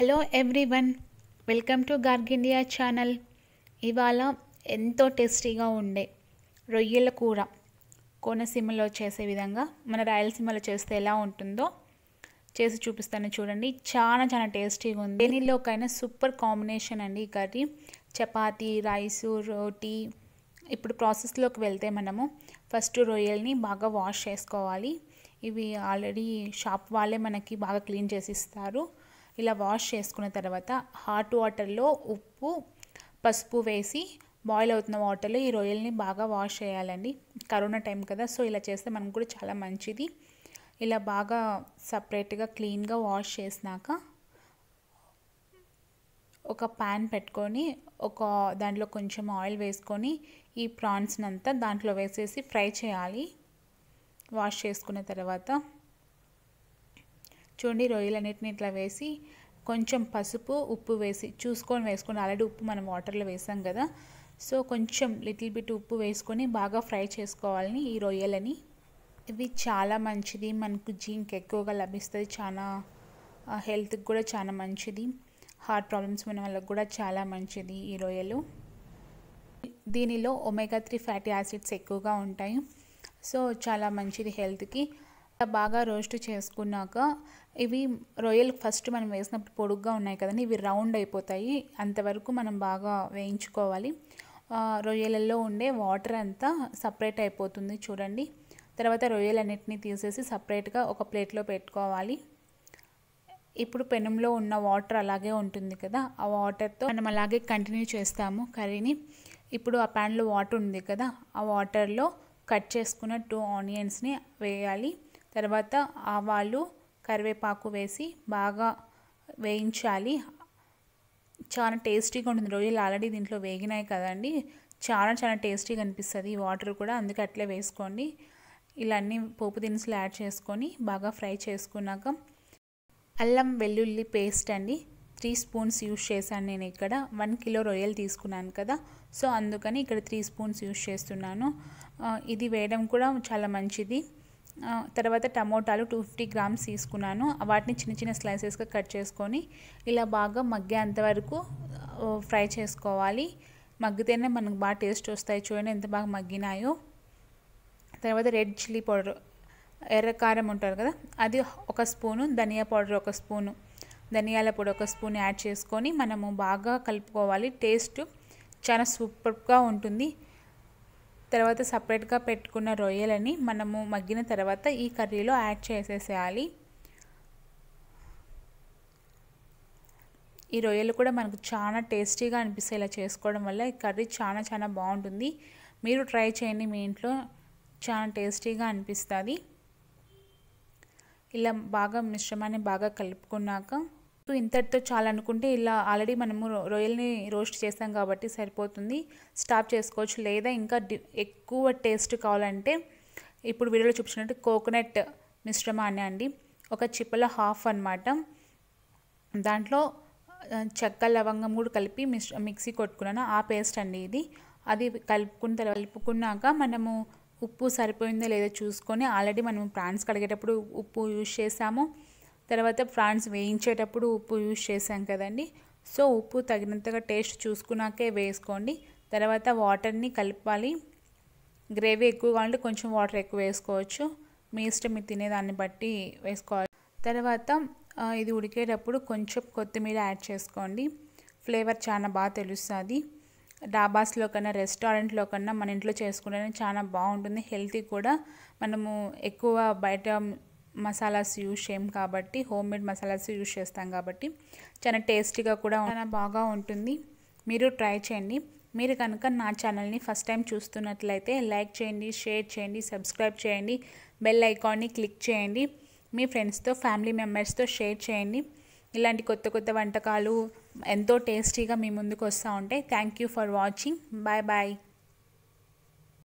hello everyone welcome to Garg India channel ఇవాళ ఎంతో టేస్టీగా ఉండే రొయ్యల కూర కోనసీమలో చేసే విధంగా మన రాయలసీమలో చేస్తే ఎలా ఉంటుందో చేసి చూపిస్తాను చూడండి చాలా చాలా టేస్టీగా ఉంది దేనిలోకైనా సూపర్ కాంబినేషన్ అండి ఈ కర్రీ చపాతీ రైసు రోటీ ఇప్పుడు ప్రాసెస్లోకి వెళ్తే మనము ఫస్ట్ రొయ్యల్ని బాగా వాష్ చేసుకోవాలి ఇవి ఆల్రెడీ షాప్ వాళ్ళే మనకి బాగా క్లీన్ చేసి ఇస్తారు ఇలా వాష్ చేసుకున్న తర్వాత హాట్ వాటర్లో ఉప్పు పసుపు వేసి బాయిల్ అవుతున్న వాటర్లో ఈ రొయ్యల్ని బాగా వాష్ చేయాలండి కరోనా టైం కదా సో ఇలా చేస్తే మనకు కూడా చాలా మంచిది ఇలా బాగా సపరేట్గా క్లీన్గా వాష్ చేసినాక ఒక ప్యాన్ పెట్టుకొని ఒక దాంట్లో కొంచెం ఆయిల్ వేసుకొని ఈ ప్రాన్స్ని అంతా దాంట్లో వేసేసి ఫ్రై చేయాలి వాష్ చేసుకున్న తర్వాత చూడండి రొయ్యలన్నిటిని ఇట్లా వేసి కొంచెం పసుపు ఉప్పు వేసి చూసుకొని వేసుకొని ఆల్రెడీ ఉప్పు మనం వాటర్లో వేసాం కదా సో కొంచెం లిటిల్ బిట్ ఉప్పు వేసుకొని బాగా ఫ్రై చేసుకోవాలని ఈ రొయ్యలని ఇవి చాలా మంచిది మనకు జింక్ ఎక్కువగా లభిస్తుంది చాలా హెల్త్కి కూడా చాలా మంచిది హార్ట్ ప్రాబ్లమ్స్ ఉన్న వాళ్ళకి కూడా చాలా మంచిది ఈ రొయ్యలు దీనిలో ఒమేగా త్రీ ఫ్యాటీ యాసిడ్స్ ఎక్కువగా ఉంటాయి సో చాలా మంచిది హెల్త్కి బాగా రోస్ట్ చేసుకున్నాక ఇవి రొయ్యలు ఫస్ట్ మనం వేసినప్పుడు పొడుగ్గా ఉన్నాయి కదండి ఇవి రౌండ్ అయిపోతాయి అంతవరకు మనం బాగా వేయించుకోవాలి రొయ్యలలో ఉండే వాటర్ అంతా సపరేట్ అయిపోతుంది చూడండి తర్వాత రొయ్యలన్నిటినీ తీసేసి సపరేట్గా ఒక ప్లేట్లో పెట్టుకోవాలి ఇప్పుడు పెనంలో ఉన్న వాటర్ అలాగే ఉంటుంది కదా ఆ వాటర్తో మనం అలాగే కంటిన్యూ చేస్తాము కర్రీని ఇప్పుడు ఆ ప్యాన్లో వాటర్ ఉంది కదా ఆ వాటర్లో కట్ చేసుకున్న టూ ఆనియన్స్ని వేయాలి తర్వాత ఆవాలు కరివేపాకు వేసి బాగా వేయించాలి చాలా టేస్టీగా ఉంటుంది రొయ్యలు ఆల్రెడీ దీంట్లో వేగినాయి కదండి చాలా చాలా టేస్టీగా అనిపిస్తుంది వాటర్ కూడా అందుకే అట్లే వేసుకోండి ఇలా అన్ని పోపు దినుసులు యాడ్ చేసుకొని బాగా ఫ్రై చేసుకున్నాక అల్లం వెల్లుల్లి పేస్ట్ అండి త్రీ స్పూన్స్ యూస్ చేశాను నేను ఇక్కడ వన్ కిలో రొయ్యలు తీసుకున్నాను కదా సో అందుకని ఇక్కడ త్రీ స్పూన్స్ యూస్ చేస్తున్నాను ఇది వేయడం కూడా చాలా మంచిది తర్వాత టమోటాలు టూ ఫిఫ్టీ గ్రామ్స్ తీసుకున్నాను వాటిని చిన్న చిన్న స్లైసెస్గా కట్ చేసుకొని ఇలా బాగా మగ్గే అంతవరకు ఫ్రై చేసుకోవాలి మగ్గితేనే మనకు బాగా టేస్ట్ వస్తాయి చూడండి ఎంత బాగా మగ్గినాయో తర్వాత రెడ్ చిల్లీ పౌడర్ ఎర్రకారం ఉంటారు కదా అది ఒక స్పూను ధనియా పౌడర్ ఒక స్పూను ధనియాల పొడి ఒక స్పూన్ యాడ్ చేసుకొని మనము బాగా కలుపుకోవాలి టేస్ట్ చాలా సూపర్గా ఉంటుంది తర్వాత సపరేట్గా పెట్టుకున్న రొయ్యలని మనము మగ్గిన తర్వాత ఈ కర్రీలో యాడ్ చేసేసేయాలి ఈ రొయ్యలు కూడా మనకు చాలా టేస్టీగా అనిపిస్తేలా ఇలా చేసుకోవడం వల్ల ఈ కర్రీ చాలా చాలా బాగుంటుంది మీరు ట్రై చేయండి మీ ఇంట్లో చాలా టేస్టీగా అనిపిస్తుంది ఇలా బాగా మిశ్రమాన్ని బాగా కలుపుకున్నాక సో ఇంతటితో చాలా అనుకుంటే ఇలా ఆల్రెడీ మనము రొయ్యల్ని రోస్ట్ చేసాం కాబట్టి సరిపోతుంది స్టాప్ చేసుకోవచ్చు లేదా ఇంకా ఎక్కువ టేస్ట్ కావాలంటే ఇప్పుడు వీడియోలో చూపించినట్టు కోకోనట్ మిశ్రమాన్ని అండి ఒక చిప్పల హాఫ్ అనమాట దాంట్లో చెక్క లవంగం కూడా కలిపి మిక్సీ కొట్టుకున్నాను ఆ పేస్ట్ అండి ఇది అది కలుపుకున్న కలుపుకున్నాక మనము ఉప్పు సరిపోయిందో లేదో చూసుకొని ఆల్రెడీ మనం ప్రాన్స్ కడిగేటప్పుడు ఉప్పు యూజ్ చేసాము తర్వాత ప్రాన్స్ వేయించేటప్పుడు ఉప్పు యూజ్ చేసాం కదండి సో ఉప్పు తగినంతగా టేస్ట్ చూసుకున్నాకే వేసుకోండి తర్వాత వాటర్ని కలపాలి గ్రేవీ ఎక్కువ కావాలంటే కొంచెం వాటర్ ఎక్కువ వేసుకోవచ్చు మీ ఇష్టం మీరు తినేదాన్ని బట్టి వేసుకోవాలి తర్వాత ఇది ఉడికేటప్పుడు కొంచెం కొత్తిమీర యాడ్ చేసుకోండి ఫ్లేవర్ చాలా బాగా తెలుస్తుంది డాబాస్లో కన్నా రెస్టారెంట్లో కన్నా మన ఇంట్లో చేసుకుంటేనే చాలా బాగుంటుంది హెల్తీ కూడా మనము ఎక్కువ బయట మసాలాస్ యూజ్ చేయం కాబట్టి హోమ్ మేడ్ మసాలాస్ యూజ్ చేస్తాం కాబట్టి చాలా టేస్టీగా కూడా చాలా బాగా ఉంటుంది మీరు ట్రై చేయండి మీరు కనుక నా ఛానల్ని ఫస్ట్ టైం చూస్తున్నట్లయితే లైక్ చేయండి షేర్ చేయండి సబ్స్క్రైబ్ చేయండి బెల్ ఐకాన్ని క్లిక్ చేయండి మీ ఫ్రెండ్స్తో ఫ్యామిలీ మెంబర్స్తో షేర్ చేయండి ఇలాంటి కొత్త కొత్త వంటకాలు ఎంతో టేస్టీగా మీ ముందుకు వస్తూ ఉంటాయి thank you for watching bye bye